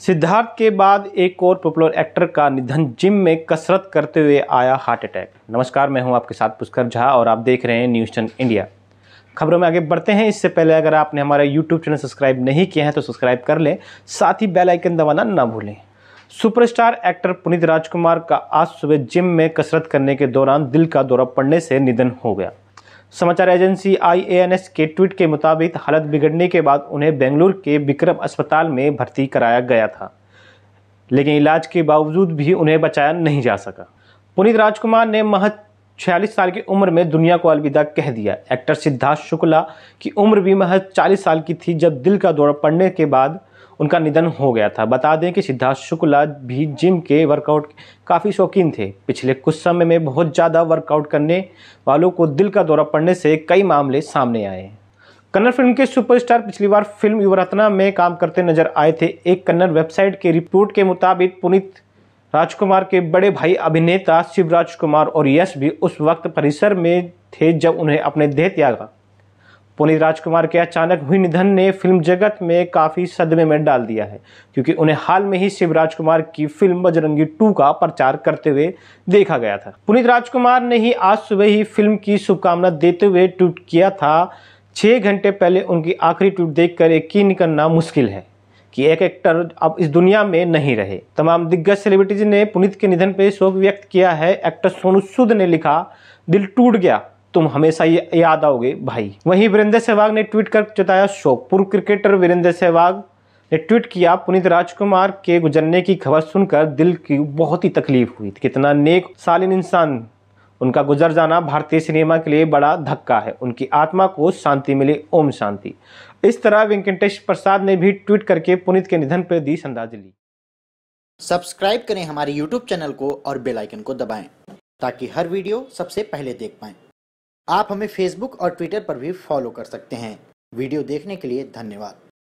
सिद्धार्थ के बाद एक और पॉपुलर एक्टर का निधन जिम में कसरत करते हुए आया हार्ट अटैक नमस्कार मैं हूं आपके साथ पुष्कर झा और आप देख रहे हैं न्यूज टन इंडिया खबरों में आगे बढ़ते हैं इससे पहले अगर आपने हमारा यूट्यूब चैनल सब्सक्राइब नहीं किया है तो सब्सक्राइब कर लें साथ ही बेल आइकन दबाना ना भूलें सुपरस्टार एक्टर पुनीत राजकुमार का आज सुबह जिम में कसरत करने के दौरान दिल का दौरा पड़ने से निधन हो गया समाचार एजेंसी एस के ट्वीट के मुताबिक हालत बिगड़ने के बाद उन्हें बेंगलुरु के विक्रम अस्पताल में भर्ती कराया गया था लेकिन इलाज के बावजूद भी उन्हें बचाया नहीं जा सका पुनीत राजकुमार ने महज छियालीस साल की उम्र में दुनिया को अलविदा कह दिया एक्टर सिद्धार्थ शुक्ला की उम्र भी महज चालीस साल की थी जब दिल का दौड़ पड़ने के बाद उनका निधन हो गया था बता दें कि सिद्धार्थ शुक्ला भी जिम के वर्कआउट काफ़ी शौकीन थे पिछले कुछ समय में बहुत ज़्यादा वर्कआउट करने वालों को दिल का दौरा पड़ने से कई मामले सामने आए कन्नड़ फिल्म के सुपरस्टार पिछली बार फिल्म युवरत्ना में काम करते नजर आए थे एक कन्नड़ वेबसाइट की रिपोर्ट के मुताबिक पुनीत राजकुमार के बड़े भाई अभिनेता शिवराज कुमार और यश भी उस वक्त परिसर में थे जब उन्हें अपने देह त्यागा पुनीत राजकुमार के अचानक हुई निधन ने फिल्म जगत में काफ़ी सदमे में डाल दिया है क्योंकि उन्हें हाल में ही शिवराज कुमार की फिल्म बजरंगी टू का प्रचार करते हुए देखा गया था पुनीत राजकुमार ने ही आज सुबह ही फिल्म की शुभकामना देते हुए ट्वीट किया था छः घंटे पहले उनकी आखिरी ट्वीट देख कर यकीन करना मुश्किल है कि एक एक्टर अब इस दुनिया में नहीं रहे तमाम दिग्गज सेलिब्रिटीज ने पुनीत के निधन पर शोक व्यक्त किया है एक्टर सोनू सूद ने लिखा दिल टूट गया तुम हमेशा याद आओगे भाई वहीं वीरेंद्र सहवाग ने ट्वीट कर जताया शोक पूर्व क्रिकेटर वीरेंद्र सहवाग ने ट्वीट किया पुनीत राजकुमार के गुजरने की खबर सुनकर दिल की बहुत ही तकलीफ हुई कितना नेक सालिन इंसान उनका गुजर जाना भारतीय सिनेमा के लिए बड़ा धक्का है उनकी आत्मा को शांति मिले ओम शांति इस तरह वेंकटेश प्रसाद ने भी ट्वीट करके पुनीत के निधन पर दी श्रद्धांजलि सब्सक्राइब करें हमारे यूट्यूब चैनल को और बेलाइकन को दबाएं ताकि हर वीडियो सबसे पहले देख पाएं आप हमें फेसबुक और ट्विटर पर भी फॉलो कर सकते हैं वीडियो देखने के लिए धन्यवाद